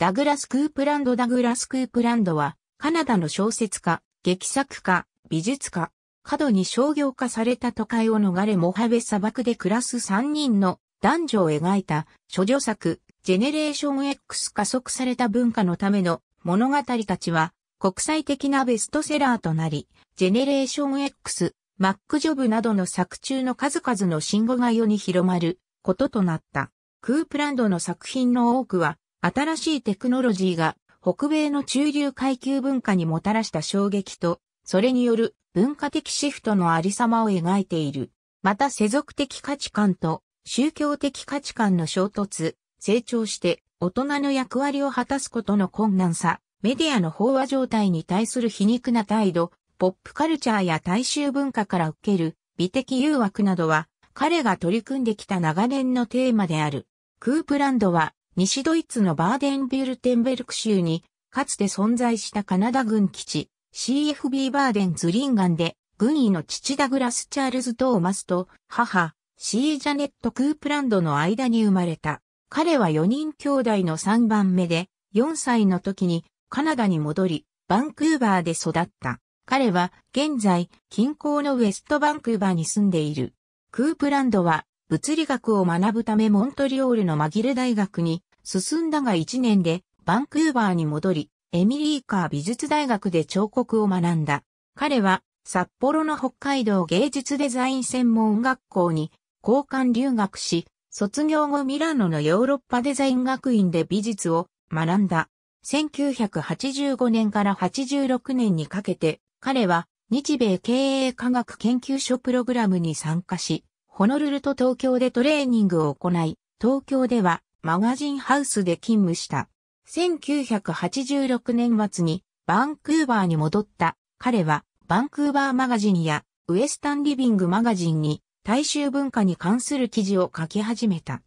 ダグラス・クープランドダグラス・クープランドは、カナダの小説家、劇作家、美術家、過度に商業化された都会を逃れモハベ砂漠で暮らす3人の男女を描いた、諸女作、ジェネレーション X 加速された文化のための物語たちは、国際的なベストセラーとなり、ジェネレーション X、マックジョブなどの作中の数々の信号が世に広まることとなった。クープランドの作品の多くは新しいテクノロジーが北米の中流階級文化にもたらした衝撃と、それによる文化的シフトのありさまを描いている。また世俗的価値観と宗教的価値観の衝突、成長して大人の役割を果たすことの困難さ、メディアの飽和状態に対する皮肉な態度、ポップカルチャーや大衆文化から受ける美的誘惑などは、彼が取り組んできた長年のテーマである。クープランドは、西ドイツのバーデンビュルテンベルク州に、かつて存在したカナダ軍基地、CFB バーデンズリンガンで、軍医の父ダグラス・チャールズ・トーマスと母、シー・ジャネット・クープランドの間に生まれた。彼は4人兄弟の3番目で、4歳の時にカナダに戻り、バンクーバーで育った。彼は現在、近郊のウェストバンクーバーに住んでいる。クープランドは物理学を学ぶためモントリオールのマギル大学に進んだが1年でバンクーバーに戻り、エミリーカー美術大学で彫刻を学んだ。彼は札幌の北海道芸術デザイン専門学校に交換留学し、卒業後ミラノのヨーロッパデザイン学院で美術を学んだ。1985年から86年にかけて、彼は日米経営科学研究所プログラムに参加し、ホノルルと東京でトレーニングを行い、東京ではマガジンハウスで勤務した。1986年末にバンクーバーに戻った彼はバンクーバーマガジンやウエスタンリビングマガジンに大衆文化に関する記事を書き始めた。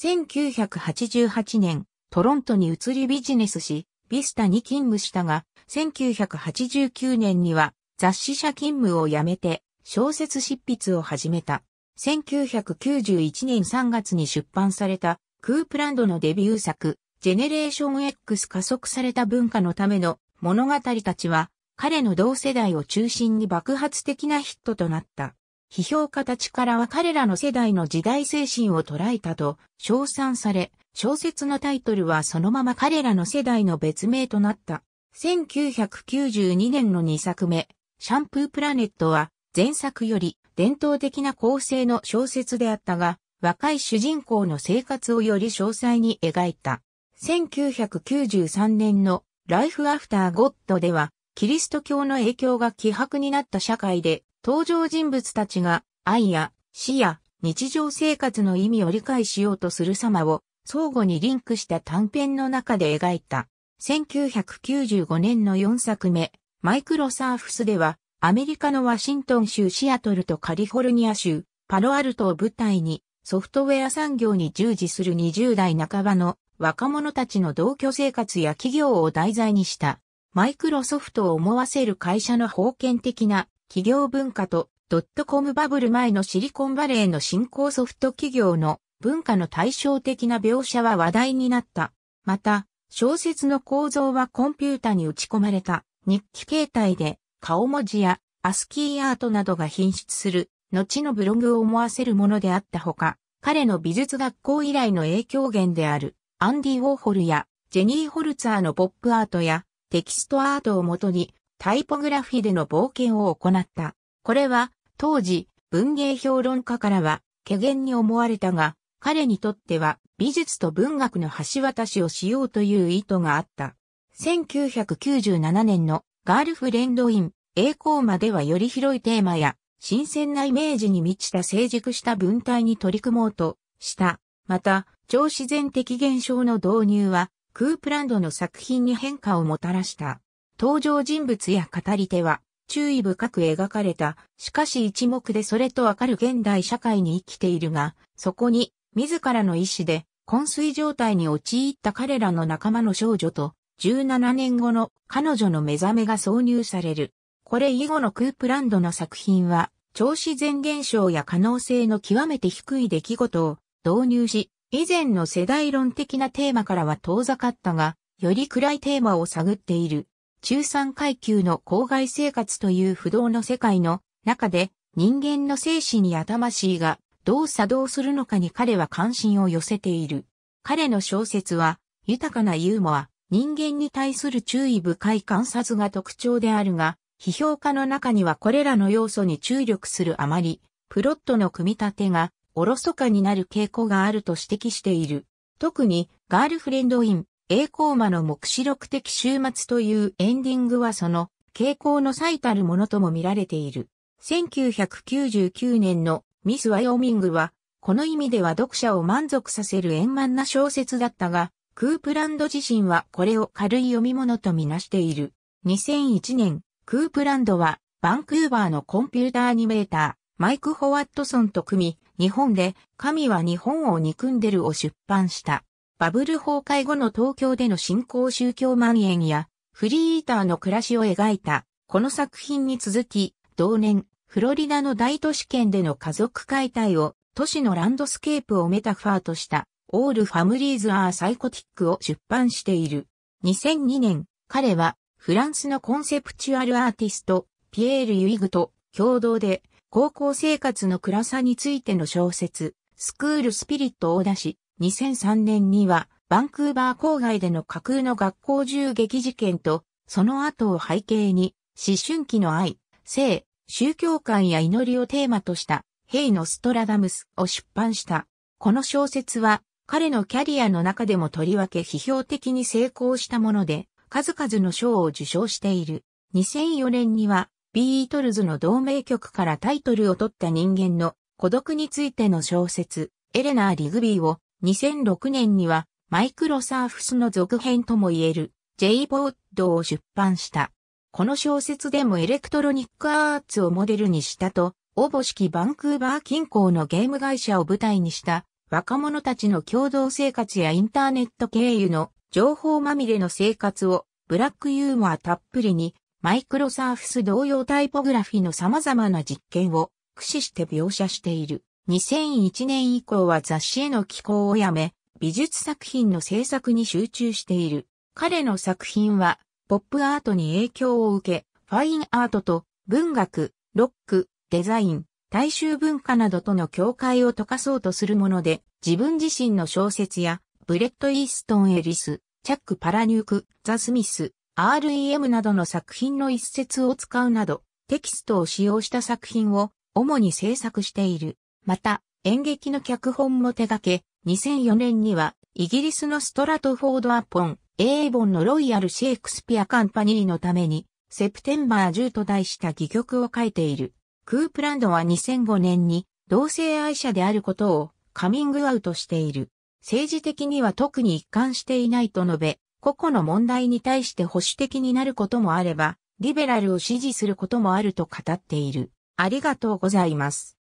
1988年、トロントに移りビジネスし、ビスタに勤務したが、1989年には雑誌社勤務を辞めて小説執筆を始めた。1991年3月に出版されたクープランドのデビュー作、ジェネレーション X 加速された文化のための物語たちは、彼の同世代を中心に爆発的なヒットとなった。批評家たちからは彼らの世代の時代精神を捉えたと称賛され、小説のタイトルはそのまま彼らの世代の別名となった。1992年の2作目、シャンプープラネットは前作より伝統的な構成の小説であったが、若い主人公の生活をより詳細に描いた。1993年のライフアフターゴッドでは、キリスト教の影響が希薄になった社会で、登場人物たちが愛や死や日常生活の意味を理解しようとする様を相互にリンクした短編の中で描いた。1995年の4作目、マイクロサーフスでは、アメリカのワシントン州シアトルとカリフォルニア州、パロアルトを舞台に、ソフトウェア産業に従事する20代半ばの若者たちの同居生活や企業を題材にしたマイクロソフトを思わせる会社の封建的な企業文化とドットコムバブル前のシリコンバレーの新興ソフト企業の文化の対照的な描写は話題になった。また、小説の構造はコンピュータに打ち込まれた日記形態で顔文字やアスキーアートなどが品質する後のブログを思わせるものであったほか、彼の美術学校以来の影響源である、アンディ・ウォーホルや、ジェニー・ホルツァーのポップアートや、テキストアートをもとに、タイポグラフィでの冒険を行った。これは、当時、文芸評論家からは、懸念に思われたが、彼にとっては、美術と文学の橋渡しをしようという意図があった。1997年のガールフレンドイン、栄光まではより広いテーマや新鮮なイメージに満ちた成熟した文体に取り組もうとした。また、超自然的現象の導入は、クープランドの作品に変化をもたらした。登場人物や語り手は、注意深く描かれた。しかし一目でそれとわかる現代社会に生きているが、そこに、自らの意志で、昏睡状態に陥った彼らの仲間の少女と、17年後の彼女の目覚めが挿入される。これ以後のクープランドの作品は、超自然現象や可能性の極めて低い出来事を導入し、以前の世代論的なテーマからは遠ざかったが、より暗いテーマを探っている。中産階級の郊外生活という不動の世界の中で人間の精神や魂がどう作動するのかに彼は関心を寄せている。彼の小説は豊かなユーモア、人間に対する注意深い観察が特徴であるが、批評家の中にはこれらの要素に注力するあまり、プロットの組み立てがおろそかになる傾向があると指摘している。特に、ガールフレンド・イン、コーマの目視録的終末というエンディングはその傾向の最たるものとも見られている。1999年のミス・ワイオミングは、この意味では読者を満足させる円満な小説だったが、クープランド自身はこれを軽い読み物とみなしている。2001年、クープランドは、バンクーバーのコンピューターアニメーター、マイク・ホワットソンと組み、日本で、神は日本を憎んでるを出版した。バブル崩壊後の東京での信仰宗教蔓延や、フリーイーターの暮らしを描いた、この作品に続き、同年、フロリダの大都市圏での家族解体を、都市のランドスケープをメタファーとした、オールファムリーズ・アー・サイコティックを出版している。2002年、彼はフランスのコンセプチュアルアーティスト、ピエール・ユイグと共同で高校生活の暗さについての小説、スクール・スピリットを出し、2003年にはバンクーバー郊外での架空の学校銃撃事件と、その後を背景に、思春期の愛、性、宗教観や祈りをテーマとしたヘイノストラダムスを出版した。この小説は彼のキャリアの中でもとりわけ批評的に成功したもので、数々の賞を受賞している。2004年には、ビートルズの同盟曲からタイトルを取った人間の孤独についての小説、エレナー・リグビーを2006年にはマイクロサーフスの続編とも言える J ボードを出版した。この小説でもエレクトロニックアーツをモデルにしたと、応募式バンクーバー近郊のゲーム会社を舞台にした若者たちの共同生活やインターネット経由の情報まみれの生活をブラックユーモアたっぷりにマイクロサーフス同様タイポグラフィの様々な実験を駆使して描写している。2001年以降は雑誌への寄稿をやめ、美術作品の制作に集中している。彼の作品は、ポップアートに影響を受け、ファインアートと文学、ロック、デザイン、大衆文化などとの境界を溶かそうとするもので、自分自身の小説やブレット・イーストン・エリス、チャック・パラニューク、ザ・スミス、REM などの作品の一節を使うなど、テキストを使用した作品を主に制作している。また、演劇の脚本も手掛け、2004年には、イギリスのストラトフォード・アポン、エボンのロイヤル・シェイクスピア・カンパニーのために、セプテンバー10と題した戯曲を書いている。クープランドは2005年に同性愛者であることをカミングアウトしている。政治的には特に一貫していないと述べ、個々の問題に対して保守的になることもあれば、リベラルを支持することもあると語っている。ありがとうございます。